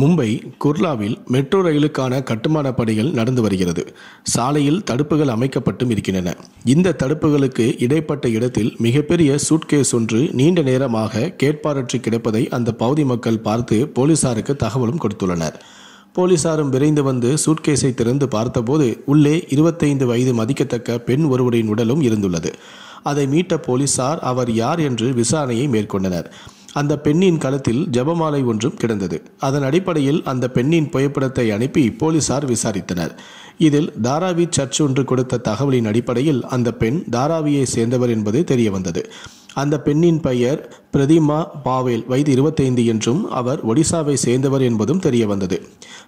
Mumbai குர்லாவில் metro ரயிலுக்கான கட்டுமான பணிகள் நடந்து வருகிறது சாலையில் தடுப்புகள் அமைக்கப்பட்டும் இருக்கின்றன இந்த தடுப்புகளுக்கு இடைப்பட்ட இடத்தில் மிகப்பெரிய சூட்கேஸ் ஒன்று நீண்ட நேரமாக கேட்பாரற்றி கிடப்பதை அந்த பகுதி மக்கள் பார்த்து போலீசாருக்கு தகவலும் கொடுத்துள்ளனர் போலீசாரும் விரைந்து வந்து சூட்கேஸை திறந்து பார்த்தபோது உள்ளே இருபத்தைந்து வயது மதிக்கத்தக்க பெண் ஒருவரின் உடலும் இருந்துள்ளது அதை மீட்ட போலீசார் அவர் யார் என்று விசாரணையை மேற்கொண்டனர் அந்த பெண்ணின் கழுத்தில் ஜபமாலை ஒன்றும் கிடந்தது அதன் அடிப்படையில் அந்த பெண்ணின் புகைப்படத்தை அனுப்பி போலீசார் விசாரித்தனர் இதில் தாராவி சர்ச் ஒன்று கொடுத்த தகவலின் அடிப்படையில் அந்த பெண் தாராவியை சேர்ந்தவர் என்பது தெரியவந்தது அந்த பெண்ணின் பெயர் பிரதிமா பாவேல் வயது இருபத்தைந்து என்றும் அவர் ஒடிசாவை சேர்ந்தவர் என்பதும் தெரிய வந்தது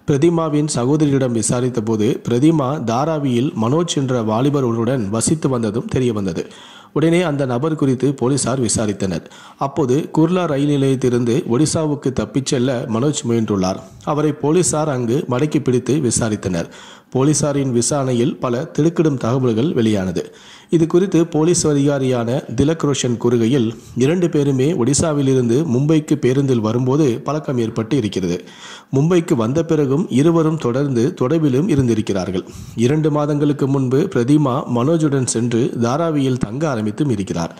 பிரதிமாவின் சகோதரியிடம் விசாரித்த போது பிரதிமா தாராவியில் மனோஜ் என்ற வாலிபர் ஒருவருடன் வசித்து வந்ததும் தெரிய வந்தது உடனே அந்த நபர் குறித்து போலீசார் விசாரித்தனர் அப்போது குர்லா ரயில் நிலையத்திலிருந்து ஒடிசாவுக்கு தப்பிச் செல்ல மனோஜ் முயன்றுள்ளார் அவரை போலீசார் அங்கு மடக்கி பிடித்து விசாரித்தனர் போலீசாரின் விசாரணையில் பல திடுக்கிடும் தகவல்கள் வெளியானது இது குறித்து போலீஸ் அதிகாரியான திலக் ரோஷன் கூறுகையில் இரண்டு பேருமே ஒடிசாவிலிருந்து மும்பைக்கு பேருந்தில் வரும்போது பழக்கம் ஏற்பட்டு இருக்கிறது மும்பைக்கு வந்த பிறகும் இருவரும் தொடர்ந்து தொடர்பிலும் இருந்திருக்கிறார்கள் இரண்டு மாதங்களுக்கு முன்பு பிரதிமா மனோஜுடன் சென்று தாராவியில் தங்க ஆரம்பித்தார் ஆரம்பித்தும் இருக்கிறார்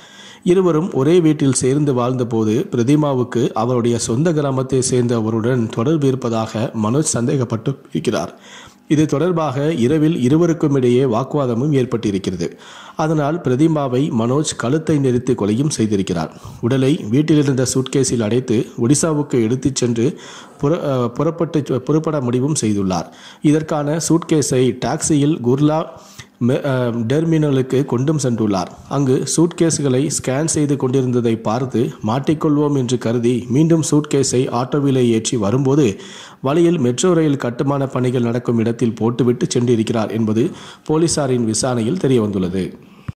இருவரும் ஒரே வீட்டில் சேர்ந்து வாழ்ந்தபோது பிரதிமாவுக்கு அவருடைய சொந்த கிராமத்தை சேர்ந்தவருடன் தொடர்பு இருப்பதாக மனோஜ் சந்தேகப்பட்டு இருக்கிறார் இது தொடர்பாக இரவில் இருவருக்கும் இடையே வாக்குவாதமும் ஏற்பட்டிருக்கிறது அதனால் பிரதிமாவை மனோஜ் கழுத்தை நிறுத்தி கொலையும் செய்திருக்கிறார் உடலை வீட்டிலிருந்த சூட்கேஸில் அடைத்து ஒடிசாவுக்கு எடுத்துச் சென்று புற புறப்பட்டு புறப்பட முடிவும் செய்துள்ளார் இதற்கான சூட்கேஸை டாக்ஸியில் குர்லா டெர்மினலுக்கு கொண்டும் சென்றுள்ளார் அங்கு சூட்கேஸ்களை ஸ்கேன் செய்து கொண்டிருந்ததை பார்த்து மாட்டிக்கொள்வோம் என்று கருதி மீண்டும் சூட்கேஸை ஆட்டோவிலே ஏற்றி வரும்போது வழியில் மெட்ரோ ரயில் கட்டுமான பணிகள் நடக்கும் இடத்தில் போட்டுவிட்டு சென்றிருக்கிறார் என்பது போலீசாரின் விசாரணையில் தெரியவந்துள்ளது